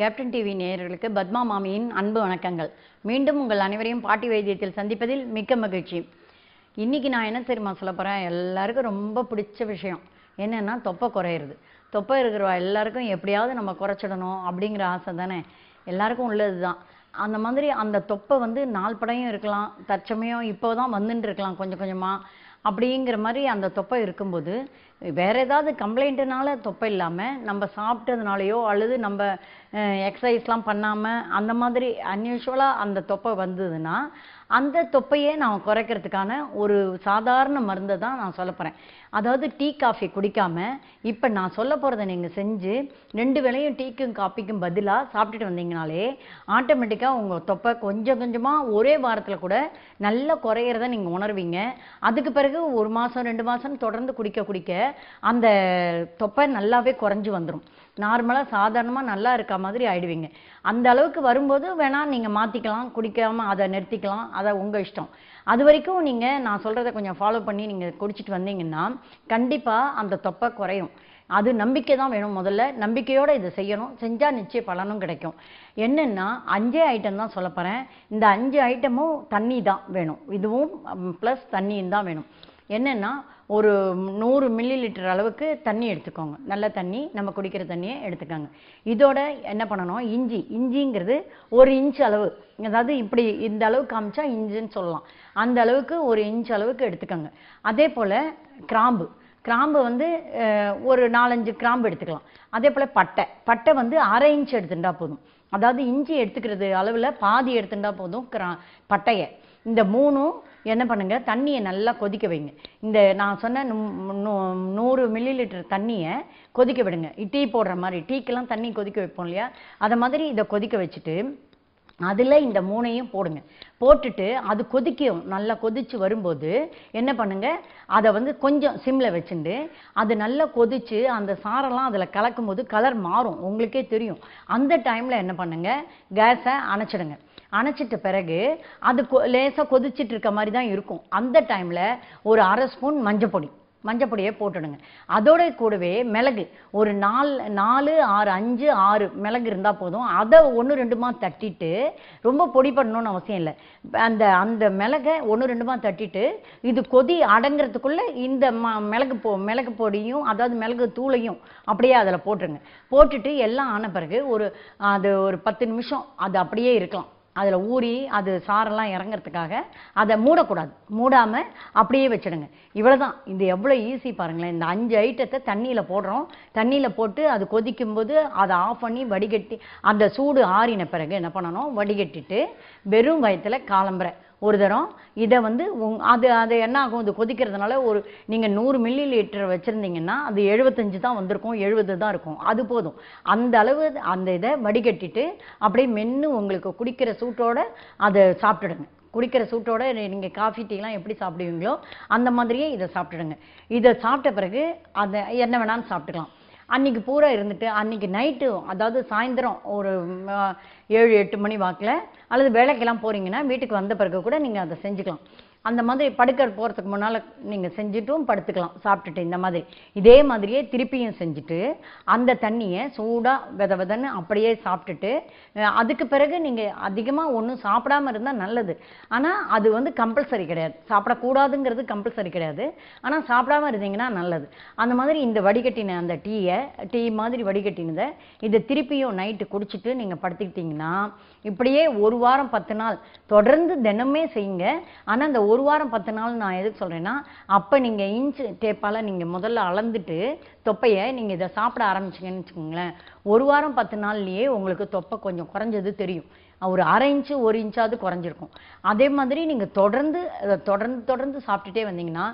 captain TV நேயர்களுக்கு பத்மா மாமியின் அன்பு வணக்கங்கள் மீண்டும் உங்கள் அனைவரையும் பாட்டி வைத்தியத்தில் சந்திப்பதில் மிக்க மகிழ்ச்சி இன்றைக்கி நான் என்ன தெரியுமா சொல்ல போகிறேன் எல்லாருக்கும் ரொம்ப பிடிச்ச விஷயம் என்னென்னா தொப்பை குறையிறது தொப்பை இருக்கிறவா எல்லாருக்கும் எப்படியாவது நம்ம குறைச்சிடணும் அப்படிங்கிற ஆசை தானே எல்லாருக்கும் உள்ளது தான் அந்த மாதிரி அந்த தொப்பை வந்து நாள் படையும் இருக்கலாம் தற்சமயம் இப்போ தான் வந்துட்டு இருக்கலாம் கொஞ்சம் கொஞ்சமாக அப்படிங்கிற மாதிரி அந்த தொப்பை இருக்கும்போது வேறு ஏதாவது கம்ப்ளைண்ட்டுனால தொப்பை இல்லாமல் நம்ம சாப்பிட்டதுனாலையோ அல்லது நம்ம எக்ஸசைஸ்லாம் பண்ணாமல் அந்த மாதிரி அன்யூஷுவலாக அந்த தொப்பை வந்ததுன்னா அந்த தொப்பையே நான் குறைக்கிறதுக்கான ஒரு சாதாரண மருந்தை தான் நான் சொல்ல போகிறேன் அதாவது டீ காஃபி குடிக்காமல் இப்போ நான் சொல்ல போகிறத நீங்கள் செஞ்சு ரெண்டு வேளையும் டீக்கும் காஃபிக்கும் பதிலாக சாப்பிட்டுட்டு வந்தீங்கனாலே ஆட்டோமேட்டிக்காக உங்கள் தொப்பை கொஞ்சம் கொஞ்சமாக ஒரே வாரத்தில் கூட நல்லா குறையிறத நீங்கள் உணர்வீங்க அதுக்கு பிறகு ஒரு மாதம் ரெண்டு மாதம் தொடர்ந்து குடிக்க குடிக்க அந்த தொப்பை நல்லாவே குறைஞ்சி வந்துடும் நார்மலாக சாதாரணமாக நல்லா இருக்க மாதிரி ஆயிடுவீங்க அந்த அளவுக்கு வரும்போது வேணால் நீங்கள் மாற்றிக்கலாம் குடிக்காமல் அதை நிறுத்திக்கலாம் அதை உங்கள் இஷ்டம் அது வரைக்கும் நீங்கள் நான் சொல்கிறத கொஞ்சம் ஃபாலோ பண்ணி நீங்கள் குடிச்சிட்டு வந்தீங்கன்னா கண்டிப்பாக அந்த தொப்பை குறையும் அது நம்பிக்கை தான் வேணும் முதல்ல நம்பிக்கையோடு இதை செய்யணும் செஞ்சால் நிச்சய பலனும் கிடைக்கும் என்னென்னா அஞ்சே ஐட்டம் தான் சொல்ல போகிறேன் இந்த அஞ்சு ஐட்டமும் தண்ணி தான் வேணும் இதுவும் ப்ளஸ் தண்ணியும் தான் வேணும் என்னென்னா ஒரு நூறு மில்லி லிட்டர் அளவுக்கு தண்ணி எடுத்துக்கோங்க நல்ல தண்ணி நம்ம குடிக்கிற தண்ணியை எடுத்துக்கோங்க இதோட என்ன பண்ணணும் இஞ்சி இஞ்சிங்கிறது ஒரு இன்ச் அளவு அதாவது இப்படி இந்த அளவுக்கு காமிச்சா இஞ்சின்னு சொல்லலாம் அந்த அளவுக்கு ஒரு இன்ச் அளவுக்கு எடுத்துக்கோங்க அதே போல் கிராம்பு கிராம்பு வந்து ஒரு நாலஞ்சு கிராம்பு எடுத்துக்கலாம் அதே போல் பட்டை பட்டை வந்து அரை இன்ச் எடுத்துட்டா போதும் அதாவது இஞ்சி எடுத்துக்கிறது அளவில் பாதி எடுத்துட்டா போதும் கிரா பட்டையை இந்த மூணும் என்ன பண்ணுங்கள் தண்ணியை நல்லா கொதிக்க வைங்க இந்த நான் சொன்ன நூறு மில்லி லிட்டர் தண்ணியை கொதிக்க விடுங்க டீ போடுற மாதிரி டீக்கெல்லாம் தண்ணி கொதிக்க வைப்போம் இல்லையா அதை மாதிரி இதை கொதிக்க வச்சுட்டு அதில் இந்த மூணையும் போடுங்க போட்டுட்டு அது கொதிக்கும் நல்லா கொதித்து வரும்போது என்ன பண்ணுங்கள் அதை வந்து கொஞ்சம் சிம்மில் வச்சுட்டு அது நல்லா கொதித்து அந்த சாரெல்லாம் அதில் கலக்கும் போது கலர் மாறும் உங்களுக்கே தெரியும் அந்த டைமில் என்ன பண்ணுங்கள் கேஸை அணைச்சிடுங்க அணைச்சிட்ட பிறகு அது கொ லேசாக கொதிச்சிட்டு இருக்க மாதிரி தான் இருக்கும் அந்த டைமில் ஒரு அரை ஸ்பூன் மஞ்சள் பொடி மஞ்சப்பொடியை போட்டுடுங்க அதோட கூடவே மிளகு ஒரு நாலு நாலு ஆறு அஞ்சு ஆறு மிளகு இருந்தால் போதும் அதை ஒன்று ரெண்டுமா தட்டிட்டு ரொம்ப பொடி பண்ணணும்னு அவசியம் இல்லை அந்த அந்த மிளகை ஒன்று ரெண்டுமா தட்டிட்டு இது கொதி அடங்கிறதுக்குள்ளே இந்த ம மிளகு போ மிளகு பொடியும் அதாவது மிளகு தூளையும் அப்படியே அதில் போட்டுருங்க போட்டுட்டு எல்லாம் ஆன பிறகு ஒரு அது ஒரு பத்து நிமிஷம் அது அப்படியே இருக்கலாம் அதில் ஊறி அது சாரெல்லாம் இறங்கிறதுக்காக அதை மூடக்கூடாது மூடாமல் அப்படியே வச்சுடுங்க இவ்வளோ தான் இது எவ்வளோ ஈஸி பாருங்களேன் இந்த அஞ்சு ஐட்டத்தை தண்ணியில் போடுறோம் தண்ணியில் போட்டு அது கொதிக்கும்போது அதை ஆஃப் பண்ணி வடிகட்டி அந்த சூடு ஆறின பிறகு என்ன பண்ணணும் வடிகட்டிட்டு வெறும் வயத்தில் காலம்புற ஒரு தரம் இதை வந்து உங் அது அது என்ன ஆகும் இது கொதிக்கிறதுனால ஒரு நீங்கள் நூறு மில்லி லிட்டர் வச்சுருந்தீங்கன்னா அது எழுபத்தஞ்சு தான் வந்திருக்கும் எழுபது தான் இருக்கும் அது போதும் அந்த அளவு அந்த இதை வடிகட்டிட்டு அப்படியே மென்று உங்களுக்கு குடிக்கிற சூட்டோட அதை சாப்பிட்டுடுங்க குடிக்கிற சூட்டோட நீங்கள் காஃபி டீலாம் எப்படி சாப்பிடுவீங்களோ அந்த மாதிரியே இதை சாப்பிட்டுடுங்க இதை சாப்பிட்ட பிறகு அதை என்ன வேணாலும் சாப்பிட்டுக்கலாம் அன்றைக்கி பூரா இருந்துட்டு அன்றைக்கி நைட்டு அதாவது சாயந்தரம் ஒரு ஏழு எட்டு மணி வாக்கில் அல்லது வேலைக்கெல்லாம் போகிறீங்கன்னா வீட்டுக்கு வந்த பிறகு கூட நீங்கள் அதை செஞ்சுக்கலாம் அந்த மாதிரி படுக்க போகிறதுக்கு முன்னால் நீங்கள் செஞ்சுட்டும் படுத்துக்கலாம் சாப்பிட்டுட்டு இந்த மாதிரி இதே மாதிரியே திருப்பியும் செஞ்சுட்டு அந்த தண்ணியை சூடாக வித விதன்னு அப்படியே சாப்பிட்டுட்டு அதுக்கு பிறகு நீங்கள் அதிகமாக ஒன்றும் சாப்பிடாமல் இருந்தால் நல்லது ஆனால் அது வந்து கம்பல்சரி கிடையாது சாப்பிடக்கூடாதுங்கிறது கம்பல்சரி கிடையாது ஆனால் சாப்பிடாமல் இருந்தீங்கன்னா நல்லது அந்த மாதிரி இந்த வடிகட்டின அந்த டீயை டீ மாதிரி வடிகட்டினதை இதை திருப்பியும் நைட்டு குடிச்சிட்டு நீங்கள் படுத்துக்கிட்டிங்கன்னா இப்படியே ஒரு வாரம் பத்து நாள் தொடர்ந்து தினமே செய்யுங்க ஆனால் அந்த ஒரு வாரம் பத்து நாள் நான் எதுக்கு சொல்கிறேன்னா அப்போ நீங்கள் இன்ச்சு டேப்பால் நீங்கள் முதல்ல அளந்துட்டு தொப்பையை நீங்கள் இதை சாப்பிட ஆரம்பிச்சிங்கன்னு வச்சுக்கோங்களேன் ஒரு வாரம் பத்து நாள்லேயே உங்களுக்கு தொப்பை கொஞ்சம் குறைஞ்சது தெரியும் ஒரு அரை இன்ச்சு ஒரு இன்ச்சாவது குறைஞ்சிருக்கும் அதே மாதிரி நீங்கள் தொடர்ந்து தொடர்ந்து தொடர்ந்து சாப்பிட்டுட்டே வந்தீங்கன்னா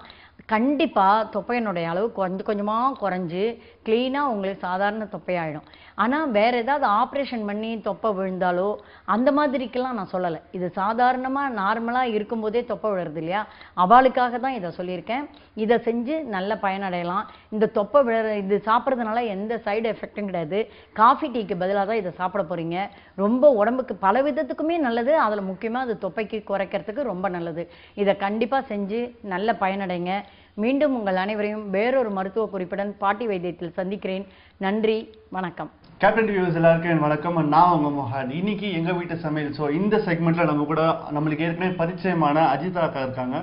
கண்டிப்பாக தொப்பையனுடைய அளவு கொஞ்சம் கொஞ்சமாக குறைஞ்சி க்ளீனாக உங்களுக்கு சாதாரண தொப்பையாயிடும் ஆனால் வேறு ஏதாவது ஆப்ரேஷன் பண்ணி தொப்பை விழுந்தாலோ அந்த மாதிரிக்கெல்லாம் நான் சொல்லலை இது சாதாரணமாக நார்மலாக இருக்கும்போதே தொப்பை விழுறது இல்லையா அவளுக்காக தான் இதை சொல்லியிருக்கேன் இதை செஞ்சு நல்ல பயனடையலாம் இந்த தொப்பை விழ இது சாப்பிட்றதுனால எந்த சைடு எஃபெக்டும் கிடையாது காஃபி டீக்கு பதிலாக தான் இதை சாப்பிட போகிறீங்க ரொம்ப உடம்புக்கு பல விதத்துக்குமே நல்லது அதில் முக்கியமாக அது தொப்பைக்கு குறைக்கிறதுக்கு ரொம்ப நல்லது இதை கண்டிப்பாக செஞ்சு நல்ல பயனடைங்க மீண்டும் உங்கள் அனைவரையும் வேறொரு மருத்துவ குறிப்புடன் பாட்டி வைத்தியத்தில் சந்திக்கிறேன் நன்றி வணக்கம் கேப்டன் டிவிஸ் எல்லாருக்கும் வணக்கம் நான் உங்க மொஹான் இன்னைக்கு எங்க வீட்டு சமையல் ஸோ இந்த செக்மெண்ட்ல நம்ம கூட நம்மளுக்கு ஏற்கனவே பரிச்சயமான அஜிதா அக்கா இருக்காங்க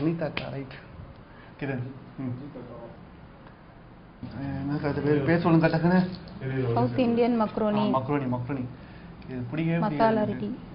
அனிதா அக்கா right Kiran south Indian macaroni macaroni macaroni இது பிடிக்கவே மசாலா ரெடி